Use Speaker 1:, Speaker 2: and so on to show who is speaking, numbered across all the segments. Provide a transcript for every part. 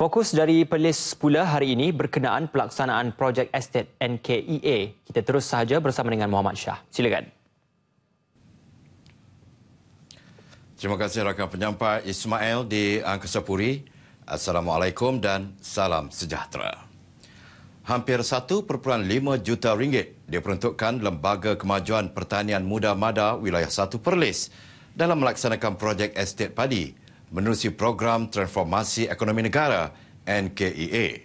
Speaker 1: Fokus dari Perlis pula hari ini berkenaan pelaksanaan projek estet NKEA. Kita terus sahaja bersama dengan Muhammad Shah. Silakan. Terima kasih rakan penyampai Ismail di Angkasa Puri. Assalamualaikum dan salam sejahtera. Hampir 1.5 juta ringgit diperuntukkan Lembaga Kemajuan Pertanian Muda Mada Wilayah 1 Perlis dalam melaksanakan projek estet padi menerusi program transformasi ekonomi negara NKEA.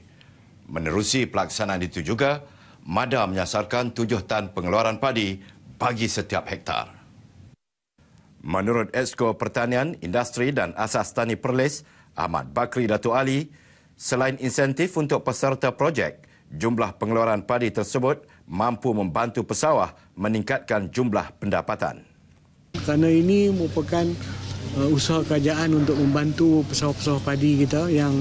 Speaker 1: Menerusi pelaksanaan itu juga, MADA menyasarkan tujuh tan pengeluaran padi bagi setiap hektar. Menurut Esko Pertanian, Industri dan Asas Tani Perlis, Ahmad Bakri Datu Ali, selain insentif untuk peserta projek, jumlah pengeluaran padi tersebut mampu membantu pesawah meningkatkan jumlah pendapatan.
Speaker 2: Kerana ini merupakan uh, usaha kerajaan untuk membantu pesawat-pesawat padi kita yang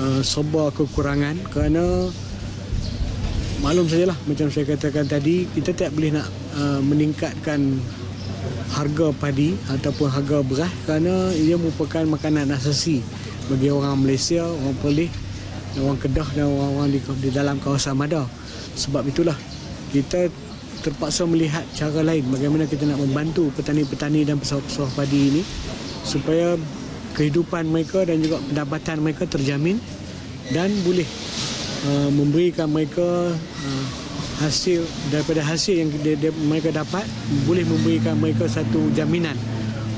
Speaker 2: uh, sebar kekurangan kerana maklum sajalah macam saya katakan tadi kita tak boleh nak uh, meningkatkan harga padi ataupun harga beras kerana ia merupakan makanan asasi bagi orang Malaysia, orang Perlis, orang Kedah dan orang-orang di, di dalam kawasan Madar. Sebab itulah kita terpaksa melihat cara lain bagaimana kita nak membantu petani-petani dan pesawat-pesawat padi ini supaya kehidupan mereka dan juga pendapatan mereka terjamin dan boleh uh, memberikan mereka uh, hasil daripada hasil yang de- de- mereka dapat boleh memberikan mereka satu jaminan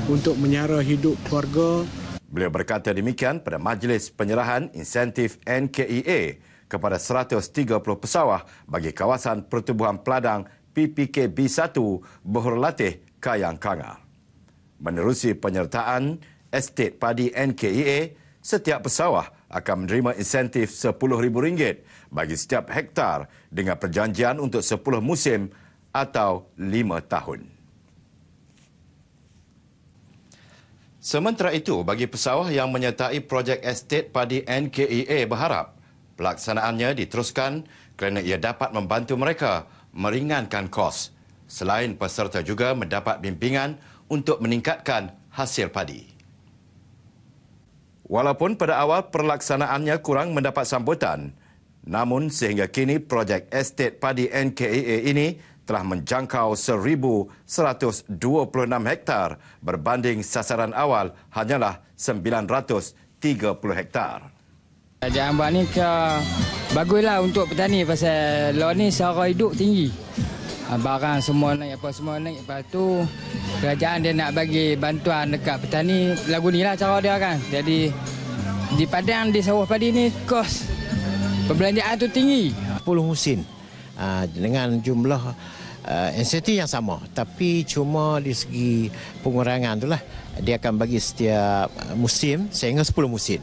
Speaker 2: untuk menyara hidup keluarga.
Speaker 1: Beliau berkata demikian pada majlis penyerahan insentif NKEA kepada 130 pesawah bagi kawasan pertubuhan peladang PPKB 1 Bohor Latih Kayang Kanga. Menerusi penyertaan Estate Padi NKEA, setiap pesawah akan menerima insentif RM10,000 bagi setiap hektar dengan perjanjian untuk 10 musim atau 5 tahun. Sementara itu, bagi pesawah yang menyertai projek Estate Padi NKEA berharap pelaksanaannya diteruskan kerana ia dapat membantu mereka meringankan kos. Selain peserta juga mendapat bimbingan untuk meningkatkan hasil padi. Walaupun pada awal perlaksanaannya kurang mendapat sambutan, namun sehingga kini projek estate padi NKEA ini telah menjangkau 1,126 hektar berbanding sasaran awal hanyalah 930 hektar.
Speaker 3: Jambak ni ke lah untuk petani pasal law ni sara hidup tinggi. Ah, barang semua naik apa semua naik lepas tu kerajaan dia nak bagi bantuan dekat petani lagu ni lah cara dia kan. Jadi di padang di sawah padi ni kos perbelanjaan tu tinggi. Puluh musim ah, dengan jumlah entiti ah, yang sama tapi cuma di segi pengurangan tu lah dia akan bagi setiap musim sehingga 10 musim.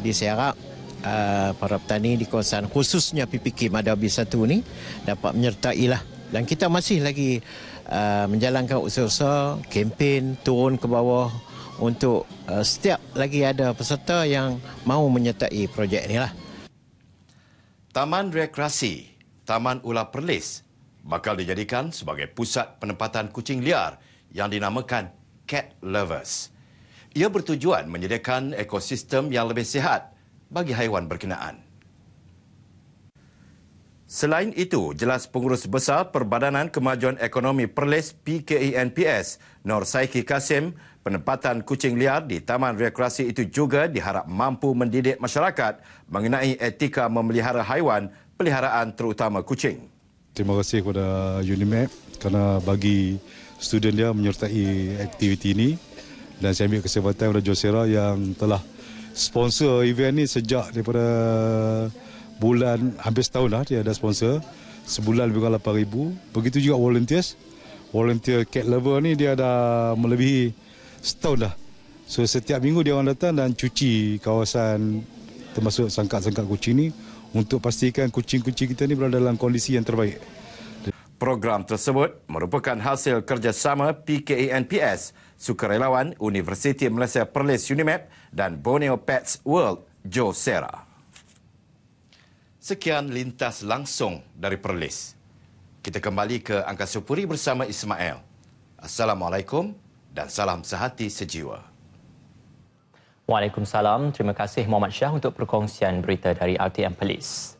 Speaker 3: Jadi saya harap Ah, para petani di kawasan khususnya PPK Madabi 1 ni dapat menyertai lah dan kita masih lagi uh, menjalankan usaha-usaha kempen turun ke bawah untuk uh, setiap lagi ada peserta yang mahu menyertai projek ini lah.
Speaker 1: Taman Rekreasi Taman Ular Perlis bakal dijadikan sebagai pusat penempatan kucing liar yang dinamakan Cat Lovers. Ia bertujuan menyediakan ekosistem yang lebih sihat bagi haiwan berkenaan. Selain itu, jelas pengurus besar Perbadanan Kemajuan Ekonomi Perlis PKENPS, Nur Saiki Kasim, penempatan kucing liar di taman rekreasi itu juga diharap mampu mendidik masyarakat mengenai etika memelihara haiwan peliharaan terutama kucing.
Speaker 4: Terima kasih kepada Unimap kerana bagi student dia menyertai aktiviti ini dan saya ambil kesempatan kepada Josera yang telah sponsor event ni sejak daripada bulan hampir setahun lah dia ada sponsor sebulan lebih kurang 8,000 begitu juga volunteers volunteer cat lover ni dia dah melebihi setahun dah so setiap minggu dia orang datang dan cuci kawasan termasuk sangkat-sangkat kucing ni untuk pastikan kucing-kucing kita ni berada dalam kondisi yang terbaik
Speaker 1: program tersebut merupakan hasil kerjasama PKENPS sukarelawan Universiti Malaysia Perlis Unimap dan Borneo Pets World Joe Sera. Sekian lintas langsung dari Perlis. Kita kembali ke Angkasa Puri bersama Ismail. Assalamualaikum dan salam sehati sejiwa. Waalaikumsalam. Terima kasih Muhammad Syah untuk perkongsian berita dari RTM Police.